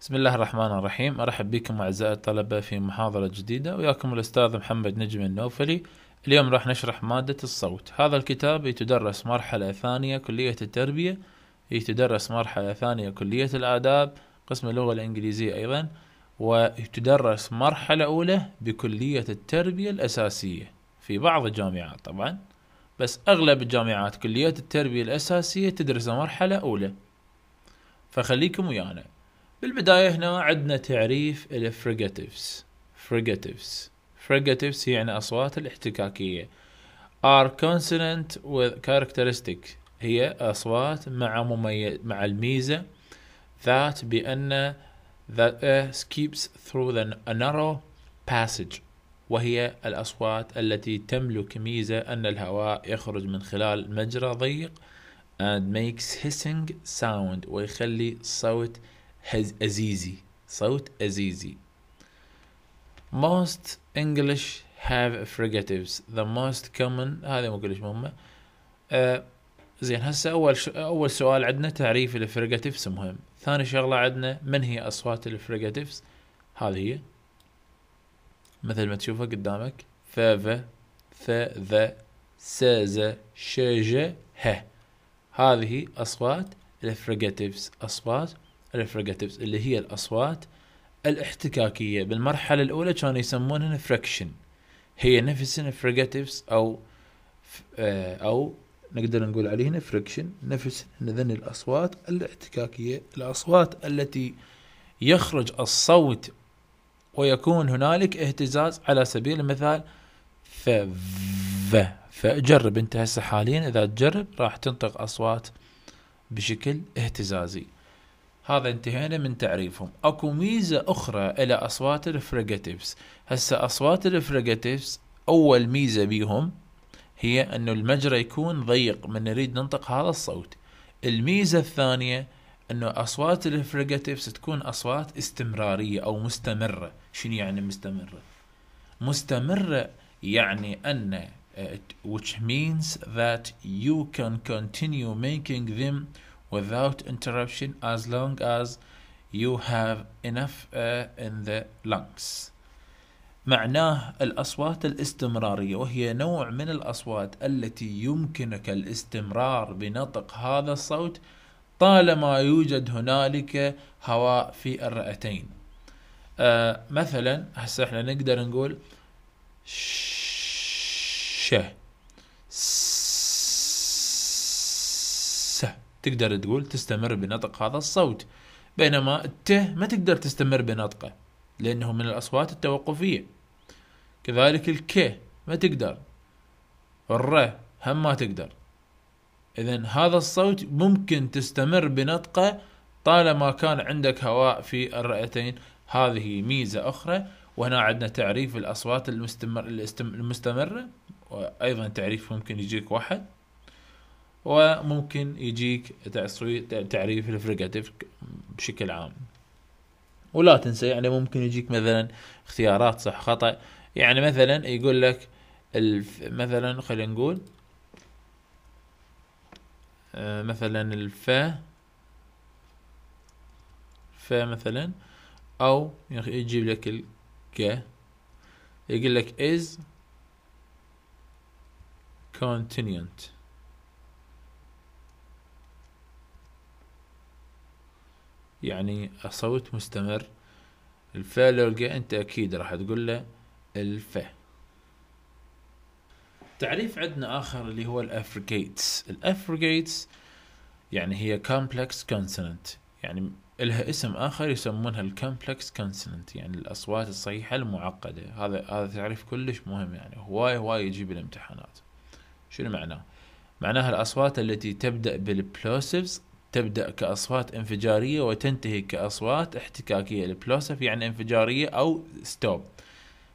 بسم الله الرحمن الرحيم أرحب بكم أعزائي الطلبة في محاضرة جديدة وياكم الأستاذ محمد نجم النوفلي اليوم راح نشرح مادة الصوت هذا الكتاب يتدرس مرحلة ثانية كلية التربية يتدرس مرحلة ثانية كلية الآداب قسم اللغة الإنجليزية أيضا ويتدرس مرحلة أولى بكلية التربية الأساسية في بعض الجامعات طبعا بس أغلب الجامعات كليات التربية الأساسية تدرس مرحلة أولى فخليكم ويانا بالبداية هنا عندنا تعريف الفريجاتيفز فريجاتيفز فريجاتيفز يعني أصوات الاحتكاكية are consonant with characteristic هي أصوات مع مميز مع الميزة ذات بأن that escapes through the, a narrow passage وهي الأصوات التي تملك ميزة أن الهواء يخرج من خلال مجرى ضيق and makes hissing sound ويخلي صوت هز أزيزي صوت أزيزي most English have fricatives the most common هذه مو كلش مهمة آه، زين هسه أول ش... أول سؤال عندنا تعريف الفريجاتيفز مهم ثاني شغلة عندنا من هي أصوات الفريجاتيفز هذه هي مثل ما تشوفها قدامك فافا ثذا سازا شجا ه هذه أصوات الفريجاتيفز أصوات الفريجاتيفز اللي هي الاصوات الاحتكاكيه بالمرحله الاولى كانوا يسمونها فريكشن هي نفس الفريجاتيفز او آه، او نقدر نقول عليهن فريكشن نفس ذن الاصوات الاحتكاكيه الاصوات التي يخرج الصوت ويكون هنالك اهتزاز على سبيل المثال ف ف فجرب انت هسه حاليا اذا تجرب راح تنطق اصوات بشكل اهتزازي هذا انتهينا من تعريفهم اكو ميزة اخرى الى اصوات الفريجاتيفز هسه اصوات الفريجاتيفز اول ميزة بيهم هي انه المجرى يكون ضيق من نريد ننطق هذا الصوت الميزة الثانية انه اصوات الفريجاتيفز تكون اصوات استمرارية او مستمرة شنو يعني مستمرة مستمرة يعني ان uh, which means that you can continue making them without interruption as long as you have enough air in the lungs معناه الأصوات الاستمرارية وهي نوع من الأصوات التي يمكنك الاستمرار بنطق هذا الصوت طالما يوجد هنالك هواء في الرئتين آه مثلا هسه احنا نقدر نقول ش تقدر تقول تستمر بنطق هذا الصوت بينما الت ما تقدر تستمر بنطقه لأنه من الأصوات التوقفية كذلك الك ما تقدر الر هم ما تقدر إذا هذا الصوت ممكن تستمر بنطقه طالما كان عندك هواء في الرئتين هذه ميزة أخرى وهنا عندنا تعريف الأصوات المستمر المستمرة وأيضا تعريف ممكن يجيك واحد وممكن يجيك تعريف الفريجاتيف بشكل عام ولا تنسى يعني ممكن يجيك مثلا اختيارات صح خطأ يعني مثلا يقول لك الف مثلا خلينا نقول آه، مثلا الف ف مثلا او يجيب لك الك يقول لك is continuant يعني الصوت مستمر الفا لو لقى انت اكيد راح تقول له الفا تعريف عندنا اخر اللي هو الافريكيتس الافريكيتس يعني هي كومبلكس كونسوننت يعني لها اسم اخر يسمونها الكومبلكس كونسوننت يعني الاصوات الصحيحه المعقده هذا هذا تعريف كلش مهم يعني هواي هواي يجي بالامتحانات شنو معناه معناها الاصوات التي تبدا بالبلوسيفز تبدأ كأصوات انفجارية وتنتهي كأصوات احتكاكية البلوسف يعني انفجارية أو ستوب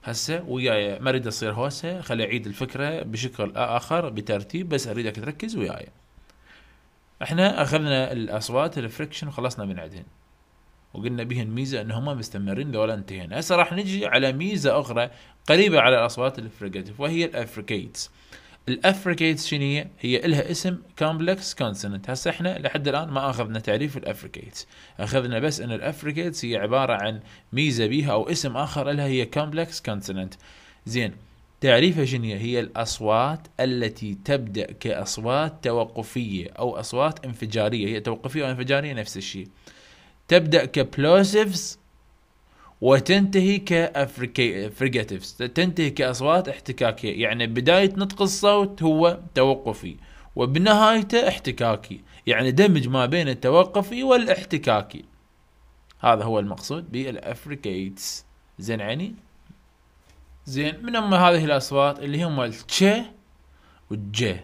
هسه وياي ما اريد اصير هوسه خلي اعيد الفكره بشكل اخر بترتيب بس اريدك تركز وياي احنا اخذنا الاصوات الفريكشن وخلصنا من عندهن وقلنا بهن ميزه ان مستمرين دولا انتهينا هسه راح نجي على ميزه اخرى قريبه على الاصوات الفريجاتيف وهي الافريكيتس الافريكيت شنو هي؟ هي لها اسم كومبلكس كونسوننت، هسه احنا لحد الان ما اخذنا تعريف الافريكيت، اخذنا بس ان الافريكيت هي عباره عن ميزه بيها او اسم اخر لها هي كومبلكس كونسوننت. زين تعريفها شنو هي؟ هي الاصوات التي تبدا كاصوات توقفيه او اصوات انفجاريه، هي توقفيه وانفجاريه نفس الشيء. تبدا كبلوسيفز وتنتهي كافريكاتيفز تنتهي كاصوات احتكاكيه يعني بدايه نطق الصوت هو توقفي وبنهايته احتكاكي يعني دمج ما بين التوقفي والاحتكاكي هذا هو المقصود بالافريكيتس زين عني زين من اما هذه الاصوات اللي هم التش والج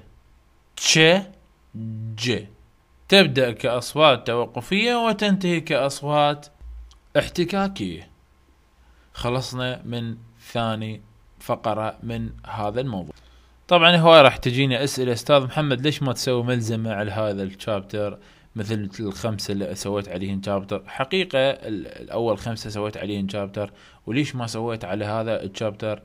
تش ج تبدا كاصوات توقفيه وتنتهي كاصوات احتكاكيه خلصنا من ثاني فقرة من هذا الموضوع طبعا هواي راح تجيني اسئله استاذ محمد ليش ما تسوي ملزمه على هذا الشابتر مثل الخمسه اللي سويت عليهم شابتر حقيقه الاول خمسه سويت عليهم شابتر وليش ما سويت على هذا الشابتر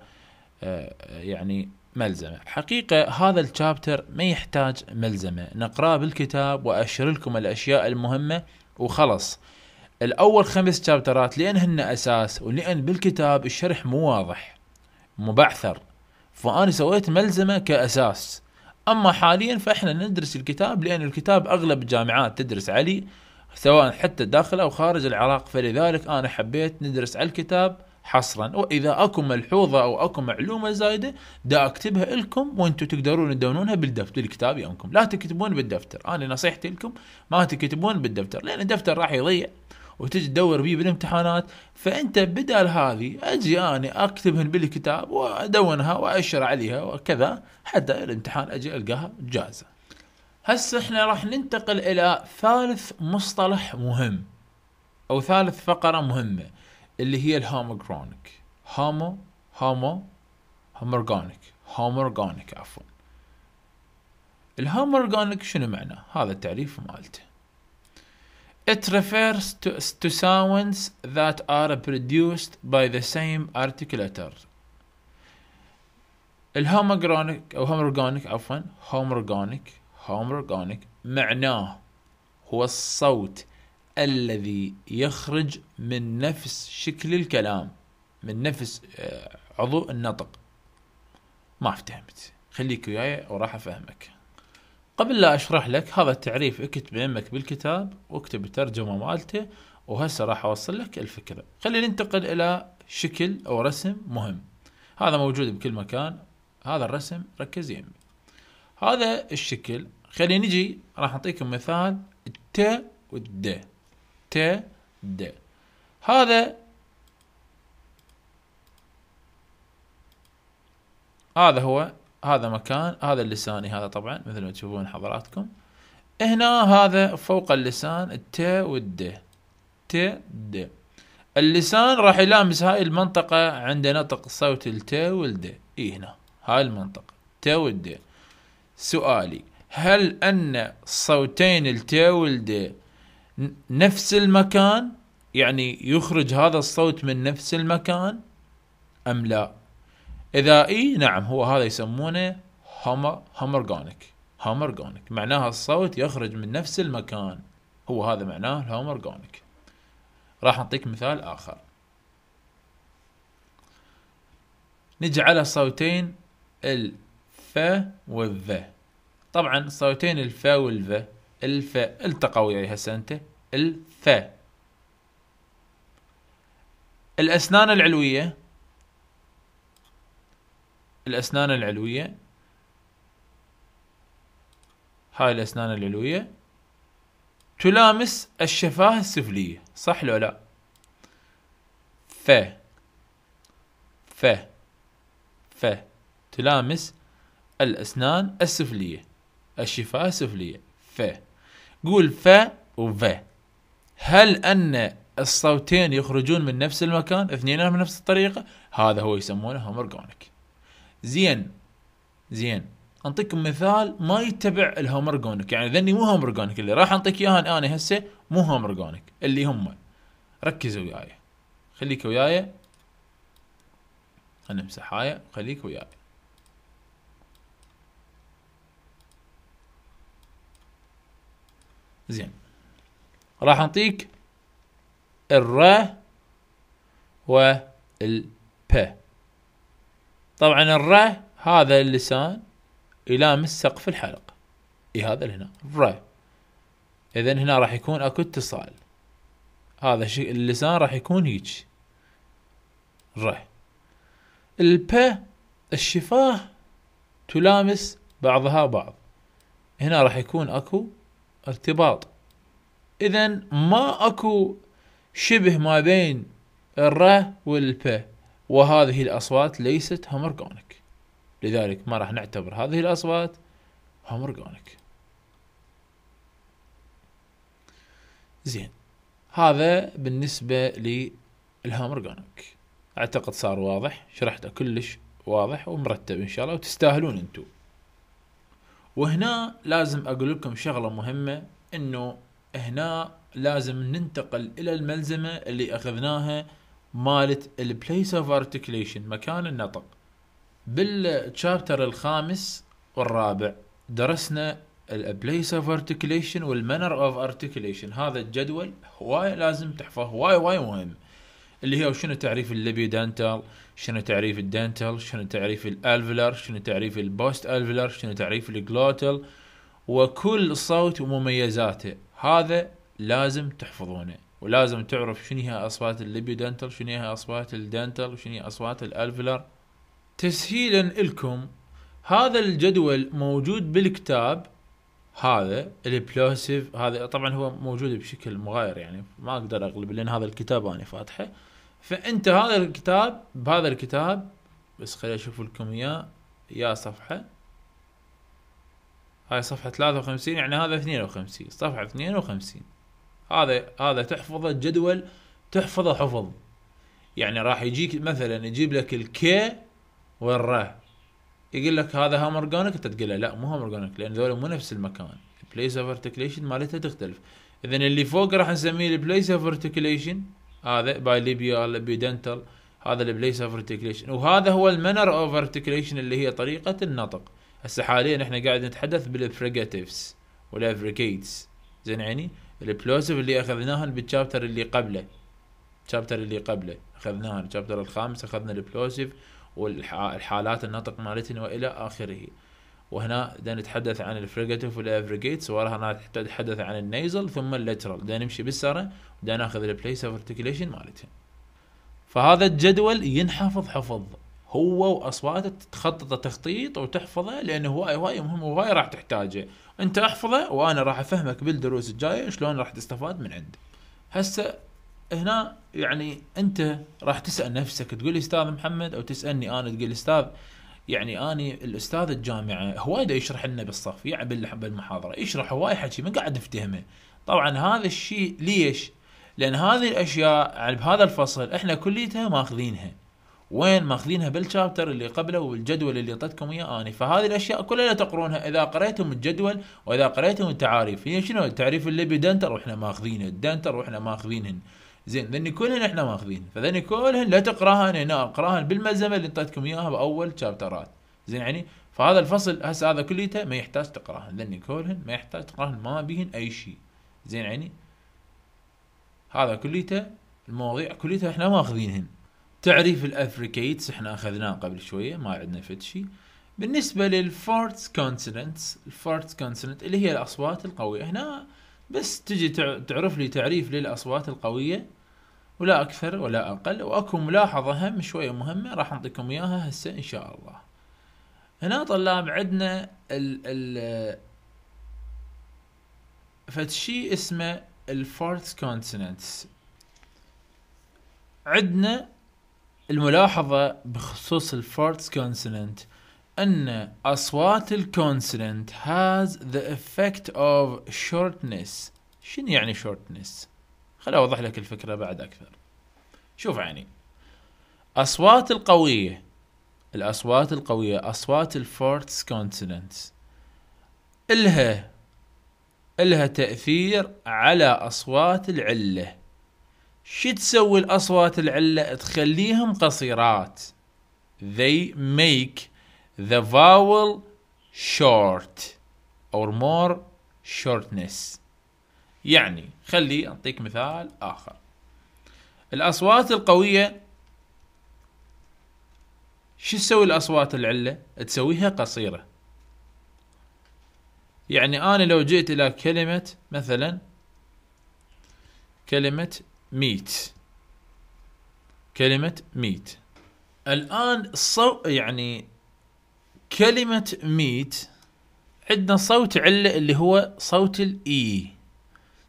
آه، يعني ملزمه حقيقه هذا الشابتر ما يحتاج ملزمه نقراه بالكتاب واشر لكم الاشياء المهمه وخلص الاول خمس شابترات لانهن اساس ولان بالكتاب الشرح مو واضح مبعثر فانا سويت ملزمه كاساس اما حاليا فاحنا ندرس الكتاب لان الكتاب اغلب الجامعات تدرس عليه سواء حتى داخل او خارج العراق فلذلك انا حبيت ندرس على الكتاب حصرا واذا اكو ملحوظه او اكو معلومه زايده دا اكتبها لكم وانتم تقدرون تدونونها بالدفتر الكتاب يومكم لا تكتبون بالدفتر انا نصيحتي لكم ما تكتبون بالدفتر لان الدفتر راح يضيع وتجي تدور بيه بالامتحانات فانت بدل هذه اجي انا اكتبهن بالكتاب وادونها واشر عليها وكذا حتى الامتحان اجي القاها جاهزه. هسه احنا راح ننتقل الى ثالث مصطلح مهم او ثالث فقره مهمه اللي هي الهوموجرونيك هومو هومو هومورجانيك هومورجانيك عفوا الهومورجانيك شنو معناه هذا التعريف مالته It refers to, to sounds that are produced by the same articulator. الهوموجرونيك أو هومورجونيك عفوا هومورجونيك هومورجونيك معناه هو الصوت الذي يخرج من نفس شكل الكلام من نفس آه، عضو النطق ما افتهمت خليك وياي وراح افهمك قبل لا اشرح لك هذا التعريف اكتب يمك بالكتاب واكتب الترجمه مالته وهسه راح اوصل لك الفكره خلينا ننتقل الى شكل او رسم مهم هذا موجود بكل مكان هذا الرسم ركز يمي هذا الشكل خلينا نجي راح اعطيكم مثال الت والد ت د هذا هذا هو هذا مكان هذا اللساني هذا طبعا مثل ما تشوفون حضراتكم هنا هذا فوق اللسان الت والد ت د اللسان راح يلامس هاي المنطقة عند نطق صوت الت والد اي هنا هاي المنطقة ت والد سؤالي هل أن صوتين الت والد نفس المكان يعني يخرج هذا الصوت من نفس المكان أم لا اذا اي نعم هو هذا يسمونه هامر هامرجونيك هامرجونيك معناها الصوت يخرج من نفس المكان هو هذا معناه الهامرجونيك راح اعطيك مثال اخر نجي على صوتين الف والذ طبعا صوتين الف والذ الف التقوا وياي هسه انت الف الاسنان العلويه الأسنان العلوية هاي الأسنان العلوية تلامس الشفاه السفلية صح لو لا ف ف ف تلامس الأسنان السفلية الشفاه السفلية ف قول ف ف هل أن الصوتين يخرجون من نفس المكان اثنينهم بنفس الطريقة هذا هو يسمونه هومرجونيك زين زين انطيكم مثال ما يتبع الهوم اورجانيك يعني ذني مو هوم اورجانيك اللي راح انطيك اياها انا هسه مو هوم اورجانيك اللي هم ركزوا وياي خليك وياي خلينا نمسح هاي خليك وياي زين راح انطيك الر والب طبعا الر هذا اللسان يلامس سقف الحلق اي هذا هنا الر اذا هنا راح يكون اكو اتصال هذا اللسان راح يكون هيج ر الب الشفاه تلامس بعضها بعض هنا راح يكون اكو ارتباط اذا ما اكو شبه ما بين الر والب وهذه الأصوات ليست هومورجانيك لذلك ما راح نعتبر هذه الأصوات هومورجانيك زين هذا بالنسبة للهومورجانيك أعتقد صار واضح شرحته كلش واضح ومرتب إن شاء الله وتستاهلون أنتم وهنا لازم أقول لكم شغلة مهمة أنه هنا لازم ننتقل إلى الملزمة اللي أخذناها مالت البليس اوف ارتكليشن مكان النطق بالتشابتر الخامس والرابع درسنا البليس اوف ارتكليشن والمانر اوف ارتكليشن هذا الجدول هواي لازم تحفظه هواي هواي مهم اللي هي شنو تعريف الليبي دانتال شنو تعريف الدنتال شنو تعريف الالفلر شنو تعريف البوست الفلر شنو تعريف الجلوتال وكل صوت ومميزاته هذا لازم تحفظونه ولازم تعرف شنو هي اصوات الليبي دنتل شنو هي اصوات الدنتل وشنو هي اصوات الالفلر تسهيلا لكم هذا الجدول موجود بالكتاب هذا البلوسيف هذا طبعا هو موجود بشكل مغاير يعني ما اقدر اغلب لان هذا الكتاب انا فاتحه فانت هذا الكتاب بهذا الكتاب بس خليني اشوف لكم اياه يا صفحه هاي صفحه 53 يعني هذا 52 صفحه 52 هذا هذا تحفظه جدول تحفظه حفظ يعني راح يجيك مثلا يجيب لك الكي والرا يقول لك هذا هام اورجانيك انت تقول له لا مو هام اورجانيك لان ذولا مو نفس المكان البليس اوف ارتكليشن مالتها تختلف اذا اللي فوق راح نسميه البليس اوف ارتكليشن هذا باي ليبيال بيدنتال هذا البليس اوف ارتكليشن وهذا هو المنر اوف ارتكليشن اللي هي طريقه النطق هسه حاليا احنا قاعد نتحدث بالفريجاتيفز والافريكيتس زين يعني البلوسف اللي اخذناها بالشابتر اللي قبله الشابتر اللي قبله اخذناها الشابتر الخامس اخذنا البلوسف والحالات النطق مالتنا والى اخره وهنا دا نتحدث عن الفريجاتيف والافريجيتس وراها نتحدث عن النيزل ثم اللترال دا نمشي بالسرة بدنا ناخذ البليس اوف ارتكليشن مالتها فهذا الجدول ينحفظ حفظ هو واصواته تخططه تخطيط وتحفظه لانه هواي هواي مهم وهواي راح تحتاجه انت احفظه وانا راح افهمك بالدروس الجايه شلون راح تستفاد من عنده هسه هنا يعني انت راح تسال نفسك تقول استاذ محمد او تسالني انا تقول استاذ يعني اني الاستاذ الجامعه هواي دا يشرح لنا بالصف يعني بالمحاضره يشرح هواي حكي ما قاعد نفتهمه طبعا هذا الشيء ليش؟ لان هذه الاشياء يعني بهذا الفصل احنا كليتها ماخذينها وين ماخذينها بالشابتر اللي قبله والجدول اللي اعطيتكم اياه اني فهذه الاشياء كلها لا تقرونها اذا قريتم الجدول واذا قريتم التعاريف هي شنو التعريف اللي بدنتر واحنا ماخذينه الدنتر واحنا ماخذينهن زين ذني كلهن احنا ماخذين فذني كلهن لا تقراها انا هنا اقراها بالملزمه اللي اعطيتكم اياها باول شابترات زين يعني فهذا الفصل هسه هذا كليته ما يحتاج تقراها ذني كلهن ما يحتاج تقراها ما بيهن اي شيء زين يعني هذا كليته المواضيع كليته احنا ماخذينهن تعريف الافريكيتس احنا اخذناه قبل شويه ما عندنا فد شيء بالنسبه للفورت كونسوننتس الفورت كونسوننت اللي هي الاصوات القويه هنا بس تجي تعرف لي تعريف للاصوات القويه ولا اكثر ولا اقل واكو ملاحظه هم شويه مهمه راح نعطيكم اياها هسه ان شاء الله هنا طلاب عندنا ال ال فتشي اسمه الفورت كونسوننتس عندنا الملاحظة بخصوص الفورث كونسوننت أن أصوات الكونسوننت has the effect of shortness شنو يعني shortness؟ خليني أوضح لك الفكرة بعد أكثر شوف يعني أصوات القوية الأصوات القوية أصوات الفورث كونسوننت إلها إلها تأثير على أصوات العلة شو تسوي الأصوات العلة تخليهم قصيرات they make the vowel short or more shortness يعني خلي أعطيك مثال آخر الأصوات القوية شو تسوي الأصوات العلة تسويها قصيرة يعني أنا لو جئت إلى كلمة مثلا كلمة ميت كلمة ميت الآن صو يعني كلمة ميت عندنا صوت علة اللي هو صوت الإي e.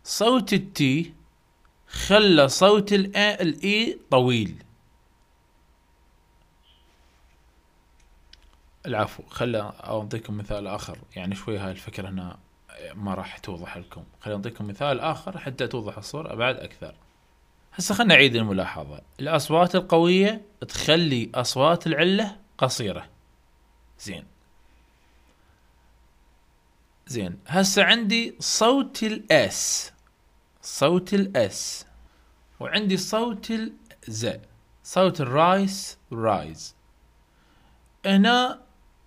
صوت التي خلى صوت الإي e طويل العفو خلى أعطيكم مثال آخر يعني شوي هاي الفكرة هنا ما راح توضح لكم خلينا نعطيكم مثال آخر حتى توضح الصورة بعد أكثر هسه خلينا نعيد الملاحظة الأصوات القوية تخلي أصوات العلة قصيرة زين زين هسه عندي صوت الاس صوت الاس وعندي صوت الز صوت الرايس رايز هنا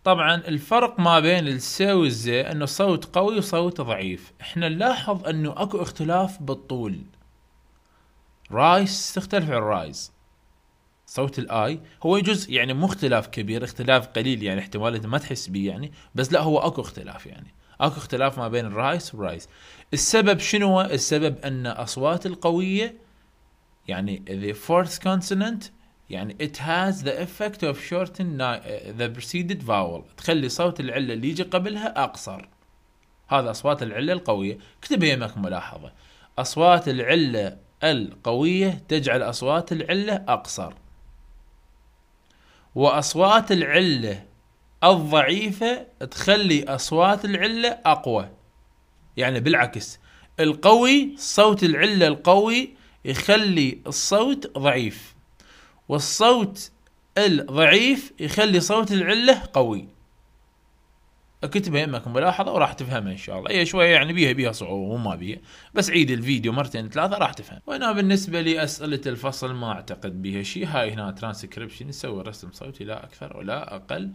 طبعا الفرق ما بين الس والز انه صوت قوي وصوت ضعيف احنا نلاحظ انه اكو اختلاف بالطول رايس تختلف عن رايز صوت الاي هو يجوز يعني مو اختلاف كبير اختلاف قليل يعني احتمال ما تحس بيه يعني بس لا هو اكو اختلاف يعني اكو اختلاف ما بين الرايس ورايس السبب شنو هو السبب ان اصوات القويه يعني the fourth consonant يعني it has the effect of shorten the preceded vowel تخلي صوت العله اللي يجي قبلها اقصر هذا اصوات العله القويه اكتب يمك ملاحظه اصوات العله القوية تجعل أصوات العلة أقصر وأصوات العلة الضعيفة تخلي أصوات العلة أقوى يعني بالعكس القوي صوت العلة القوي يخلي الصوت ضعيف والصوت الضعيف يخلي صوت العلة قوي كنت يمك ملاحظه وراح تفهمها ان شاء الله هي إيه، شويه يعني بيها بيها صعوبه وما بيها بس عيد الفيديو مرتين ثلاثه راح تفهم وانا بالنسبه لي اسئله الفصل ما اعتقد بيها شيء هاي هنا ترانسكريبشن نسوي رسم صوتي لا اكثر ولا اقل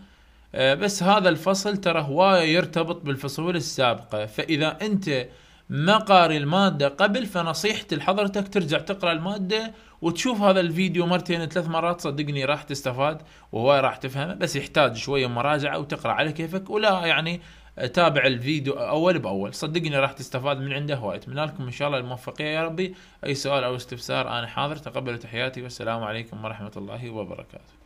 آه، بس هذا الفصل ترى هوايه يرتبط بالفصول السابقه فاذا انت ما قاري المادة قبل فنصيحتي لحضرتك ترجع تقرأ المادة وتشوف هذا الفيديو مرتين ثلاث مرات صدقني راح تستفاد وهواي راح تفهمه بس يحتاج شوية مراجعة وتقرأ على كيفك ولا يعني تابع الفيديو اول باول صدقني راح تستفاد من عنده هواي اتمنى لكم ان شاء الله الموفقيه يا ربي اي سؤال او استفسار انا حاضر تقبلوا تحياتي والسلام عليكم ورحمه الله وبركاته